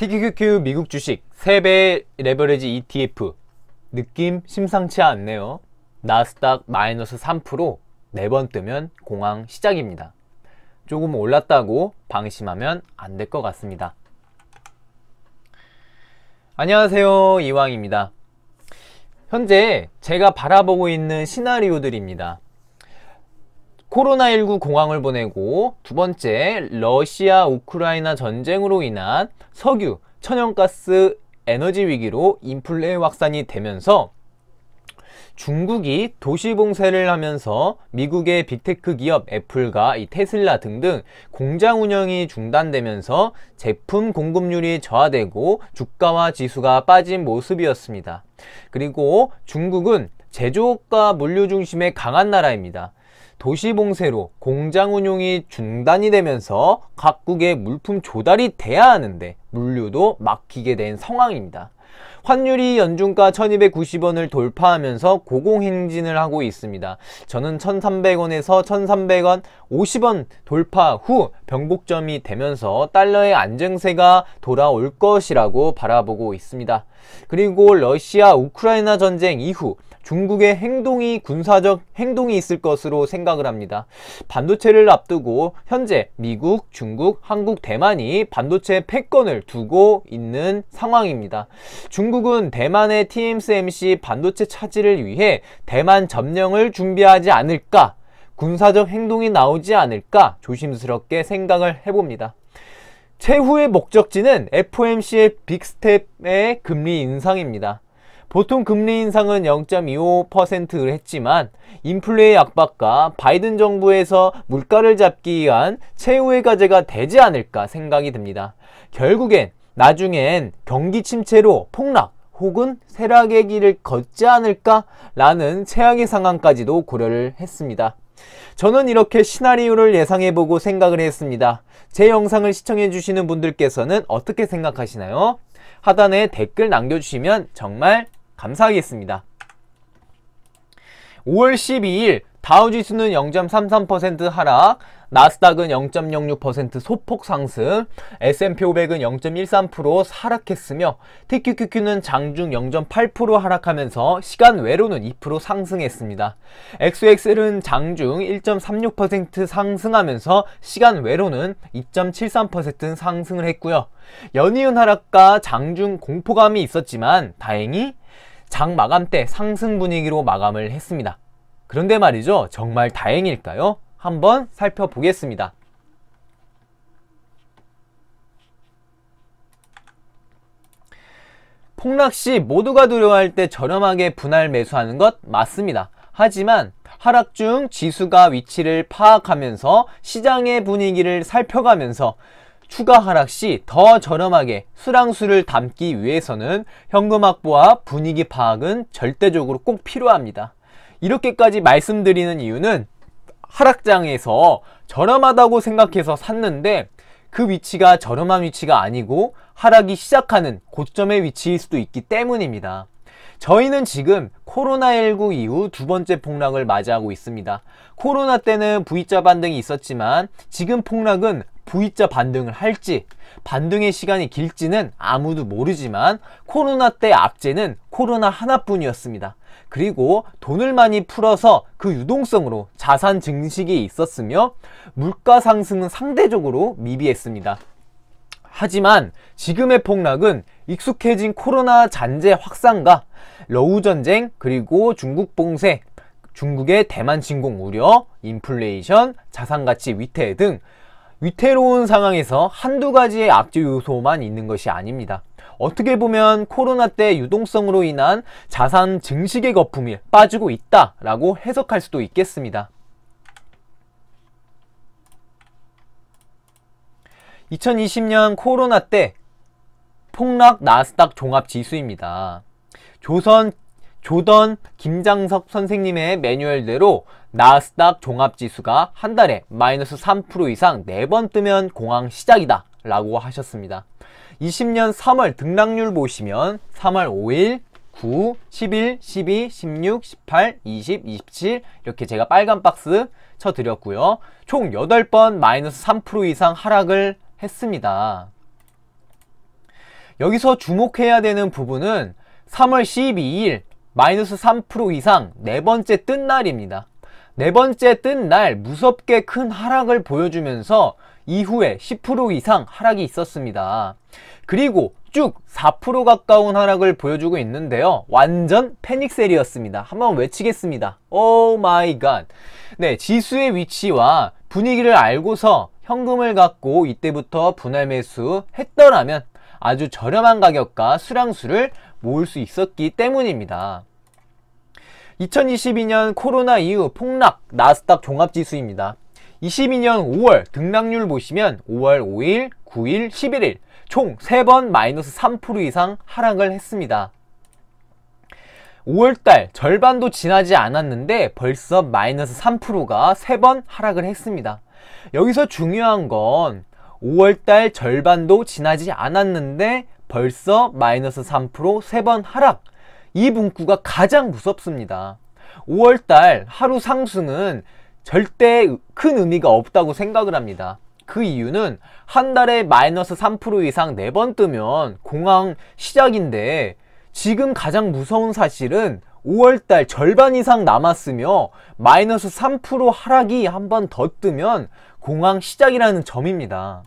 TQQQ 미국 주식 3배 레버리지 ETF 느낌 심상치 않네요 나스닥 마이너스 3% 4번 뜨면 공황 시작입니다 조금 올랐다고 방심하면 안 될 것 같습니다 안녕하세요 이왕입니다 현재 제가 바라보고 있는 시나리오들입니다 코로나19 공황을 보내고 두 번째 러시아 우크라이나 전쟁으로 인한 석유, 천연가스, 에너지 위기로 인플레 확산이 되면서 중국이 도시 봉쇄를 하면서 미국의 빅테크 기업 애플과 이 테슬라 등등 공장 운영이 중단되면서 제품 공급률이 저하되고 주가와 지수가 빠진 모습이었습니다. 그리고 중국은 제조업과 물류 중심의 강한 나라입니다. 도시봉쇄로 공장 운용이 중단이 되면서 각국의 물품 조달이 돼야 하는데 물류도 막히게 된 상황입니다. 환율이 연중가 1290원을 돌파하면서 고공행진을 하고 있습니다. 저는 1300원에서 1300원 50원 돌파 후 변곡점이 되면서 달러의 안정세가 돌아올 것이라고 바라보고 있습니다. 그리고 러시아 우크라이나 전쟁 이후 중국의 행동이 군사적 행동이 있을 것으로 생각을 합니다. 반도체를 앞두고 현재 미국, 중국, 한국, 대만이 반도체 패권을 두고 있는 상황입니다. 중국은 대만의 TSMC 반도체 차지를 위해 대만 점령을 준비하지 않을까 군사적 행동이 나오지 않을까 조심스럽게 생각을 해봅니다. 최후의 목적지는 FOMC의 빅스텝의 금리 인상입니다. 보통 금리 인상은 0.25%를 했지만 인플레이 압박과 바이든 정부에서 물가를 잡기 위한 최후의 과제가 되지 않을까 생각이 듭니다. 결국엔 나중엔 경기 침체로 폭락 혹은 쇠락의 길을 걷지 않을까라는 최악의 상황까지도 고려를 했습니다. 저는 이렇게 시나리오를 예상해보고 생각을 했습니다. 제 영상을 시청해주시는 분들께서는 어떻게 생각하시나요? 하단에 댓글 남겨주시면 정말 감사하겠습니다. 5월 12일 다우지수는 0.33% 하락, 나스닥은 0.06% 소폭 상승, S&P 500은 0.13% 하락했으며 TQQQ는 장중 0.8% 하락하면서 시간 외로는 2% 상승했습니다. XXL은 장중 1.36% 상승하면서 시간 외로는 2.73% 상승을 했고요. 연이은 하락과 장중 공포감이 있었지만 다행히 장 마감 때 상승 분위기로 마감을 했습니다. 그런데 말이죠. 정말 다행일까요? 한번 살펴보겠습니다. 폭락 시 모두가 두려워할 때 저렴하게 분할 매수하는 것 맞습니다. 하지만 하락 중 지수가 위치를 파악하면서 시장의 분위기를 살펴가면서 추가 하락 시 더 저렴하게 수량수를 담기 위해서는 현금 확보와 분위기 파악은 절대적으로 꼭 필요합니다. 이렇게까지 말씀드리는 이유는 하락장에서 저렴하다고 생각해서 샀는데 그 위치가 저렴한 위치가 아니고 하락이 시작하는 고점의 위치일 수도 있기 때문입니다. 저희는 지금 코로나19 이후 두 번째 폭락을 맞이하고 있습니다. 코로나 때는 V자 반등이 있었지만 지금 폭락은 V자 반등을 할지 반등의 시간이 길지는 아무도 모르지만 코로나 때 악재는 코로나 하나뿐이었습니다. 그리고 돈을 많이 풀어서 그 유동성으로 자산 증식이 있었으며 물가 상승은 상대적으로 미비했습니다. 하지만 지금의 폭락은 익숙해진 코로나 잔재 확산과 러우 전쟁 그리고 중국 봉쇄 중국의 대만 침공 우려, 인플레이션, 자산 가치 위태 등 위태로운 상황에서 한두 가지의 악재 요소만 있는 것이 아닙니다. 어떻게 보면 코로나 때 유동성으로 인한 자산 증식의 거품이 빠지고 있다라고 해석할 수도 있겠습니다. 2020년 코로나 때 폭락 나스닥 종합 지수입니다. 조선 조던 김장석 선생님의 매뉴얼대로 나스닥 종합지수가 한 달에 마이너스 3% 이상 4번 뜨면 공황 시작이다 라고 하셨습니다. 20년 3월 등락률 보시면 3월 5일, 9, 11, 12, 16, 18, 20, 27 이렇게 제가 빨간 박스 쳐드렸고요. 총 8번 마이너스 3% 이상 하락을 했습니다. 여기서 주목해야 되는 부분은 3월 12일 마이너스 3% 이상 네 번째 뜬 날입니다. 네 번째 뜬 날 무섭게 큰 하락을 보여주면서 이후에 10% 이상 하락이 있었습니다. 그리고 쭉 4% 가까운 하락을 보여주고 있는데요. 완전 패닉셀이었습니다. 한번 외치겠습니다. 오 마이 갓. 네, 지수의 위치와 분위기를 알고서 현금을 갖고 이때부터 분할 매수 했더라면 아주 저렴한 가격과 수량수를 모을 수 있었기 때문입니다. 2022년 코로나 이후 폭락 나스닥 종합지수입니다. 22년 5월 등락률 보시면 5월 5일, 9일, 11일 총 3번 마이너스 3% 이상 하락을 했습니다. 5월달 절반도 지나지 않았는데 벌써 마이너스 3%가 3번 하락을 했습니다. 여기서 중요한 건 5월달 절반도 지나지 않았는데 벌써 마이너스 3% 3번 하락 이문구가 가장 무섭습니다. 5월달 하루 상승은 절대 큰 의미가 없다고 생각을 합니다. 그 이유는 한 달에 마이너스 3% 이상 4번 뜨면 공황 시작인데 지금 가장 무서운 사실은 5월달 절반 이상 남았으며 마이너스 3% 하락이 한 번 더 뜨면 공황 시작이라는 점입니다.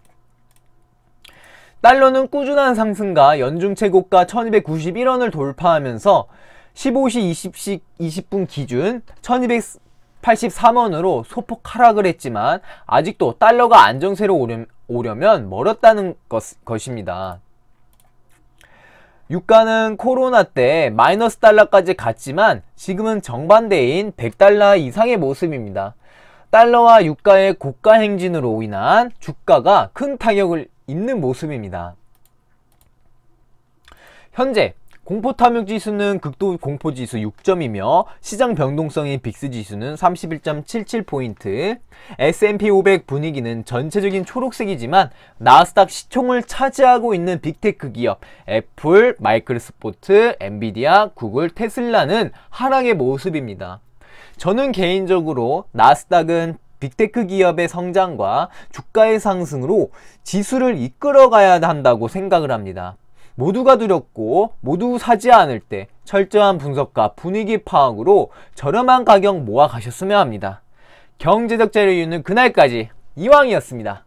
달러는 꾸준한 상승과 연중 최고가 1291원을 돌파하면서 15시 20시 20분 기준 1283원으로 소폭 하락을 했지만 아직도 달러가 안정세로 오려, 면 멀었다는 것, 것입니다. 유가는 코로나 때 마이너스 달러까지 갔지만 지금은 정반대인 100달러 이상의 모습입니다. 달러와 유가의 고가 행진으로 인한 주가가 큰 타격을 있는 모습입니다. 현재 공포 탐욕 지수는 극도 공포 지수 6점이며 시장 변동성인 빅스 지수는 31.77포인트, S&P 500 분위기는 전체적인 초록색이지만 나스닥 시총을 차지하고 있는 빅테크 기업 애플, 마이크로소프트, 엔비디아, 구글, 테슬라는 하락의 모습입니다. 저는 개인적으로 나스닥은 빅테크 기업의 성장과 주가의 상승으로 지수를 이끌어가야 한다고 생각을 합니다. 모두가 두렵고 모두 사지 않을 때 철저한 분석과 분위기 파악으로 저렴한 가격 모아 가셨으면 합니다. 경제적 재료 자유는 그날까지 이왕이었습니다.